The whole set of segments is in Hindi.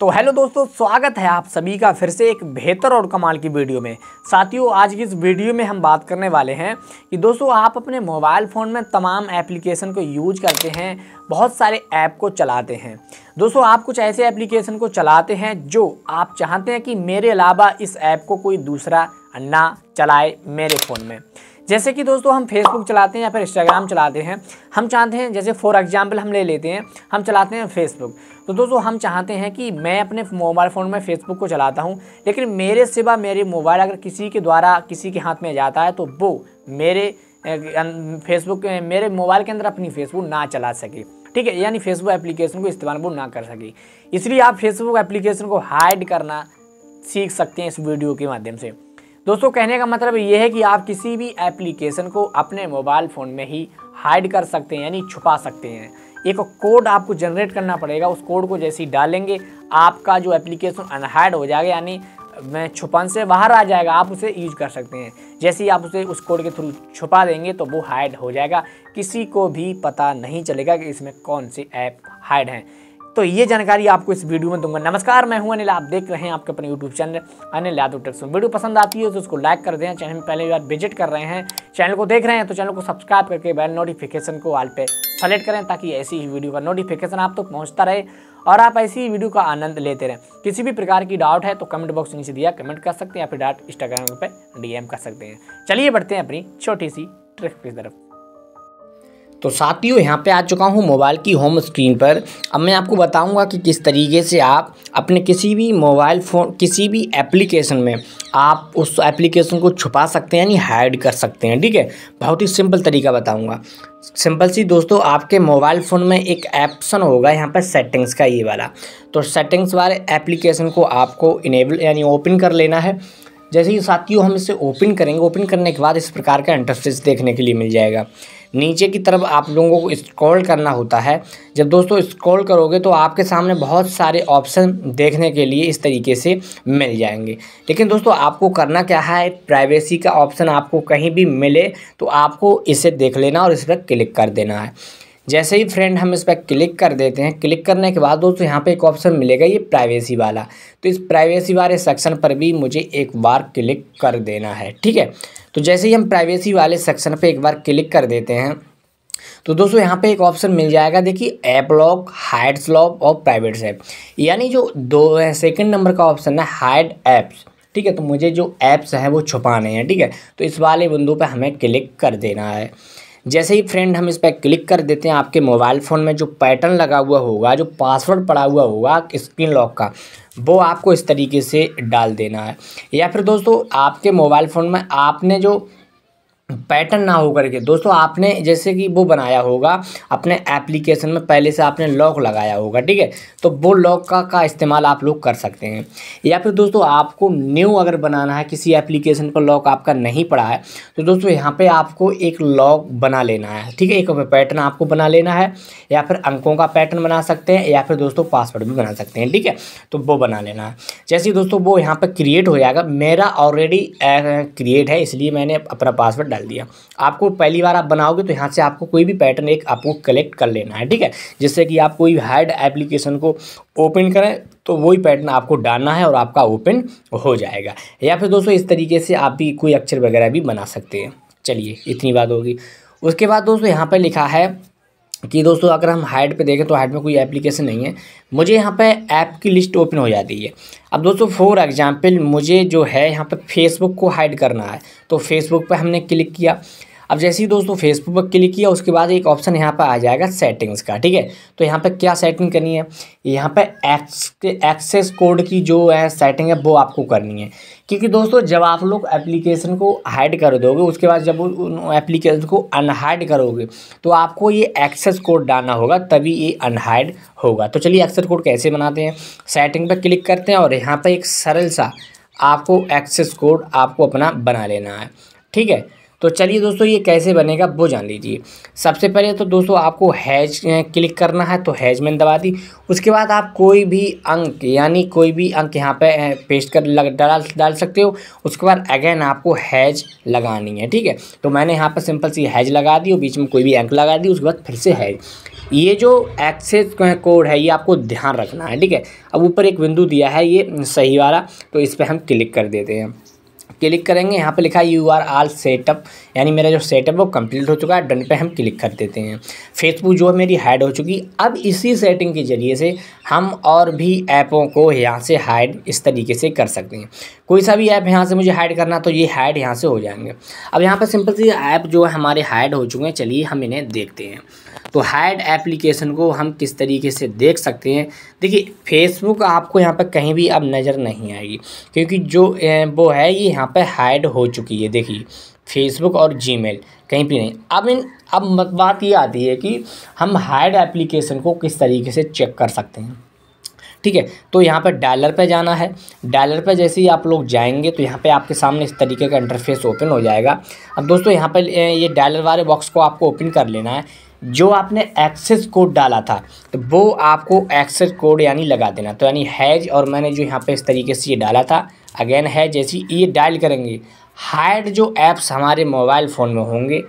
तो हेलो दोस्तों स्वागत है आप सभी का फिर से एक बेहतर और कमाल की वीडियो में साथियों आज की इस वीडियो में हम बात करने वाले हैं कि दोस्तों आप अपने मोबाइल फ़ोन में तमाम एप्लीकेशन को यूज करते हैं बहुत सारे ऐप को चलाते हैं दोस्तों आप कुछ ऐसे एप्लीकेशन को चलाते हैं जो आप चाहते हैं कि मेरे अलावा इस ऐप को कोई दूसरा ना चलाए मेरे फ़ोन में जैसे कि दोस्तों हम फेसबुक चलाते हैं या फिर इंस्टाग्राम चलाते हैं हम चाहते हैं जैसे फॉर एग्जाम्पल हम ले लेते हैं हम चलाते हैं फेसबुक तो दोस्तों हम चाहते हैं कि मैं अपने मोबाइल फ़ोन में फेसबुक को चलाता हूँ लेकिन मेरे सिवा मेरे मोबाइल अगर किसी के द्वारा किसी के हाथ में जाता है तो वो मेरे फेसबुक मेरे मोबाइल के अंदर अपनी फेसबुक ना चला सके ठीक है यानी फेसबुक एप्लीकेशन को इस्तेमाल वो ना कर सके इसलिए आप फेसबुक एप्लीकेशन को हाइड करना सीख सकते हैं इस वीडियो के माध्यम से दोस्तों कहने का मतलब ये है कि आप किसी भी एप्लीकेशन को अपने मोबाइल फ़ोन में ही हाइड कर सकते हैं यानी छुपा सकते हैं एक कोड आपको जनरेट करना पड़ेगा उस कोड को जैसे ही डालेंगे आपका जो एप्लीकेशन अनहाइड हो जाएगा यानी मैं छुपन से बाहर आ जाएगा आप उसे यूज कर सकते हैं जैसे ही आप उसे उस कोड के थ्रू छुपा देंगे तो वो हाइड हो जाएगा किसी को भी पता नहीं चलेगा कि इसमें कौन से ऐप हाइड हैं तो ये जानकारी आपको इस वीडियो में दूंगा नमस्कार मैं हूं अनिल आप देख रहे हैं आपके अपने YouTube channel Anil Yadav techs video पसंद आती है तो उसको लाइक कर दें चैनल पहले बार विजिट कर रहे हैं चैनल को देख रहे हैं तो चैनल को सब्सक्राइब करके बेल नोटिफिकेशन को ऑल पे सेलेक्ट करें ताकि ऐसी ही वीडियो का नोटिफिकेशन आप तक तो पहुँचता रहे और आप ऐसी ही वीडियो का आनंद लेते रहें किसी भी प्रकार की डाउट है तो कमेंट बॉक्स नीचे दिया कमेंट कर सकते हैं या फिर डाट इंस्टाग्राम पर डीएम कर सकते हैं चलिए बढ़ते हैं अपनी छोटी सी ट्रिक की तरफ तो साथियों यहाँ पे आ चुका हूँ मोबाइल की होम स्क्रीन पर अब मैं आपको बताऊँगा कि किस तरीके से आप अपने किसी भी मोबाइल फ़ोन किसी भी एप्लीकेशन में आप उस एप्लीकेशन को छुपा सकते हैं यानी हाइड कर सकते हैं ठीक है बहुत ही सिंपल तरीका बताऊँगा सिंपल सी दोस्तों आपके मोबाइल फ़ोन में एक ऐप्सन होगा यहाँ पर सेटिंग्स का ये वाला तो सेटिंग्स वाले एप्लीकेशन को आपको इनेबल यानी ओपन कर लेना है जैसे ही साथियों हम इसे ओपन करेंगे ओपन करने के बाद इस प्रकार का इंटरफेस देखने के लिए मिल जाएगा नीचे की तरफ आप लोगों को स्क्रॉल करना होता है जब दोस्तों स्क्रॉल करोगे तो आपके सामने बहुत सारे ऑप्शन देखने के लिए इस तरीके से मिल जाएंगे लेकिन दोस्तों आपको करना क्या है प्राइवेसी का ऑप्शन आपको कहीं भी मिले तो आपको इसे देख लेना और इस पर क्लिक कर देना है जैसे ही फ्रेंड हम इस पर क्लिक कर देते हैं क्लिक करने के बाद दोस्तों यहाँ पे एक ऑप्शन मिलेगा ये प्राइवेसी वाला तो इस प्राइवेसी वाले सेक्शन पर भी मुझे एक बार क्लिक कर देना है ठीक है तो जैसे ही हम प्राइवेसी वाले सेक्शन पर एक बार क्लिक कर देते हैं तो दोस्तों यहाँ पे एक ऑप्शन मिल जाएगा देखिए ऐप लॉक हाइड्स लॉक और प्राइवेट्स ऐप यानी जो दो सेकंड नंबर का ऑप्शन है हाइड ऐप्स ठीक है तो मुझे जो ऐप्स हैं वो छुपाने हैं ठीक है तो इस वाले बिंदु पे हमें क्लिक कर देना है जैसे ही फ्रेंड हम इस पर क्लिक कर देते हैं आपके मोबाइल फ़ोन में जो पैटर्न लगा हुआ होगा जो पासवर्ड पड़ा हुआ होगा स्क्रीन लॉक का वो आपको इस तरीके से डाल देना है या फिर दोस्तों आपके मोबाइल फ़ोन में आपने जो पैटर्न ना होकर के दोस्तों आपने जैसे कि वो बनाया होगा अपने एप्लीकेशन में पहले से आपने लॉक लगाया होगा ठीक है तो वो लॉक का का इस्तेमाल आप लोग कर सकते हैं या फिर दोस्तों आपको न्यू अगर बनाना है किसी एप्लीकेशन पर लॉक आपका नहीं पड़ा है तो दोस्तों यहाँ पे आपको एक लॉक बना लेना है ठीक है एक पैटर्न आपको बना लेना है या फिर अंकों का पैटर्न बना सकते हैं या फिर दोस्तों पासवर्ड भी बना सकते हैं ठीक है तो वो बना लेना है जैसे दोस्तों वो यहाँ पर क्रिएट हो जाएगा मेरा ऑलरेडी क्रिएट है इसलिए मैंने अपना पासवर्ड डाल दिया आपको पहली बार आप बनाओगे तो यहाँ से आपको कोई भी पैटर्न एक आपको कलेक्ट कर लेना है ठीक है जिससे कि आप कोई हाइड एप्लीकेशन को ओपन करें तो वही पैटर्न आपको डालना है और आपका ओपन हो जाएगा या फिर दोस्तों इस तरीके से आप भी कोई अक्षर वगैरह भी बना सकते हैं चलिए इतनी बात होगी उसके बाद दोस्तों यहाँ पर लिखा है कि दोस्तों अगर हम हाइड पे देखें तो हाइड में कोई एप्लीकेशन नहीं है मुझे यहाँ पे ऐप की लिस्ट ओपन हो जाती है अब दोस्तों फॉर एग्जांपल मुझे जो है यहाँ पे फेसबुक को हाइड करना है तो फेसबुक पे हमने क्लिक किया अब जैसे ही दोस्तों फेसबुक पर क्लिक किया उसके बाद एक ऑप्शन यहाँ पर आ जाएगा सेटिंग्स का ठीक है तो यहाँ पर क्या सेटिंग करनी है यहाँ पर एक्स के एक्सेस कोड की जो है सेटिंग है वो आपको करनी है क्योंकि दोस्तों जब आप लोग एप्लीकेशन को हाइड कर दोगे उसके बाद जब उन एप्लीकेशन को अनहाइड करोगे तो आपको ये एक्सेस कोड डालना होगा तभी ये अनहाइड होगा तो चलिए एक्सेस कोड कैसे बनाते हैं सेटिंग पर क्लिक करते हैं और यहाँ पर एक सरल सा आपको एक्सेस कोड आपको अपना बना लेना है ठीक है तो चलिए दोस्तों ये कैसे बनेगा वो जान लीजिए सबसे पहले तो दोस्तों आपको हैज क्लिक करना है तो हैज मैंने दबा दी उसके बाद आप कोई भी अंक यानी कोई भी अंक यहाँ पे पेस्ट कर लग डाल डाल सकते हो उसके बाद अगेन आपको हैज लगानी है ठीक है तो मैंने यहाँ पर सिंपल सी हैज लगा दी और बीच में कोई भी अंक लगा दी उसके बाद फिर से हैज ये जो एक्सेस कोड है ये आपको ध्यान रखना है ठीक है अब ऊपर एक बिंदु दिया है ये सही वाला तो इस पर हम क्लिक कर देते हैं क्लिक करेंगे यहाँ पे लिखा है यू आर आल सेटअप यानी मेरा जो सेटअप वो कंप्लीट हो चुका है डन पे हम क्लिक कर देते हैं फेसबुक जो है मेरी हाइड हो चुकी अब इसी सेटिंग के ज़रिए से हम और भी ऐपों को यहाँ से हाइड इस तरीके से कर सकते हैं कोई सा भी ऐप यहाँ से मुझे हाइड करना तो ये हाइड यहाँ से हो जाएंगे अब यहाँ पर सिंपल सी ऐप जो है हमारे हाइड हो चुके हैं चलिए हम इन्हें देखते हैं तो हाइड एप्लीकेशन को हम किस तरीके से देख सकते हैं देखिए फेसबुक आपको यहाँ पर कहीं भी अब नज़र नहीं आएगी क्योंकि जो वो है ये यहाँ पर हाइड हो चुकी है देखिए फेसबुक और जीमेल कहीं भी नहीं अब इन अब बात ये आती है कि हम हाइड एप्लीकेशन को किस तरीके से चेक कर सकते हैं ठीक है तो यहाँ पर डायलर पर जाना है डायलर पर जैसे ही आप लोग जाएंगे तो यहाँ पर आपके सामने इस तरीके का इंटरफेस ओपन हो जाएगा अब दोस्तों यहाँ पर ये डायलर वाले बॉक्स को आपको ओपन कर लेना है जो आपने एक्सेस कोड डाला था तो वो आपको एक्सेस कोड यानी लगा देना तो यानी हैज और मैंने जो यहाँ पे इस तरीके से ये डाला था अगेन है जैसी ये डायल करेंगे हाइड जो ऐप्स हमारे मोबाइल फ़ोन में होंगे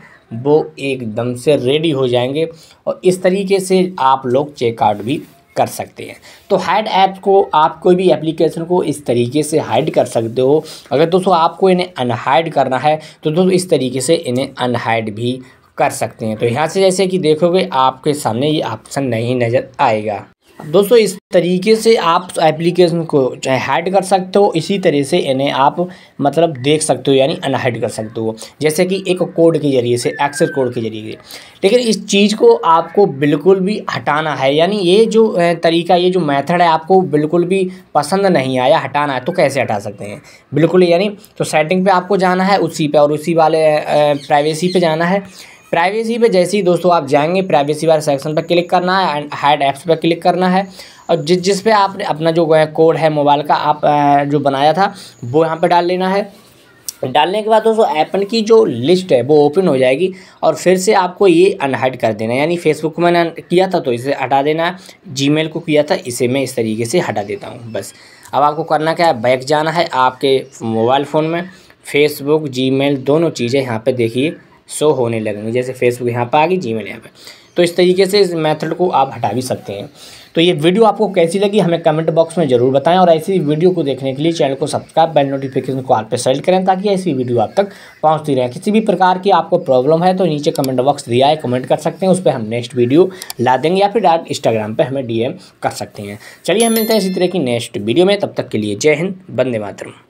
वो एकदम से रेडी हो जाएंगे और इस तरीके से आप लोग चेकआउट भी कर सकते हैं तो हाइड ऐप को आप कोई भी एप्लीकेशन को इस तरीके से हाइड कर सकते हो अगर दोस्तों आपको इन्हें अनहाइड करना है तो दोस्तों इस तरीके से इन्हें अनहाइड भी कर सकते हैं तो यहाँ से जैसे कि देखोगे आपके सामने ये ऑप्शन नहीं नज़र आएगा दोस्तों इस तरीके से आप एप्लीकेशन को चाहे हाइड कर सकते हो इसी तरह से इन्हें आप मतलब देख सकते हो यानी अनहाइड कर सकते हो जैसे कि एक कोड के ज़रिए से एक्सेस कोड के ज़रिए लेकिन इस चीज़ को आपको बिल्कुल भी हटाना है यानी ये जो तरीका ये जो मेथड है आपको बिल्कुल भी पसंद नहीं आया हटाना है तो कैसे हटा सकते हैं बिल्कुल यानी तो सेटिंग पर आपको जाना है उसी पर और उसी वाले प्राइवेसी पर जाना है प्राइवेसी पे जैसे ही दोस्तों आप जाएंगे प्राइवेसी वाले सेक्शन पर क्लिक करना है एंड हैड ऐप्स पर क्लिक करना है और जिस जिस पे आपने अपना जो कोड है मोबाइल का आप जो बनाया था वो यहाँ पर डाल लेना है डालने के बाद दोस्तों ऐपन की जो लिस्ट है वो ओपन हो जाएगी और फिर से आपको ये अनहाइड कर देना है यानी फेसबुक को मैंने किया था तो इसे हटा देना है जी को किया था इसे मैं इस तरीके से हटा देता हूँ बस अब आपको करना क्या है बैक जाना है आपके मोबाइल फ़ोन में फेसबुक जी दोनों चीज़ें यहाँ पर देखिए शो होने लगेंगे जैसे फेसबुक यहाँ पर आ गई जी मेल यहाँ पर तो इस तरीके से इस मेथड को आप हटा भी सकते हैं तो ये वीडियो आपको कैसी लगी हमें कमेंट बॉक्स में जरूर बताएं और ऐसी वीडियो को देखने के लिए चैनल को सब्सक्राइब बेल नोटिफिकेशन को आल पर सेलेक्ट करें ताकि ऐसी वीडियो आप तक पहुंचती रहे किसी भी प्रकार की आपको प्रॉब्लम है तो नीचे कमेंट बॉक्स दिया है कमेंट कर सकते हैं उस पर हम नेक्स्ट वीडियो ला देंगे या फिर डायरेक्ट इंस्टाग्राम पर हमें डी कर सकते हैं चलिए हम मिलते हैं इसी तरह की नेक्स्ट वीडियो में तब तक के लिए जय हिंद बंदे मातरम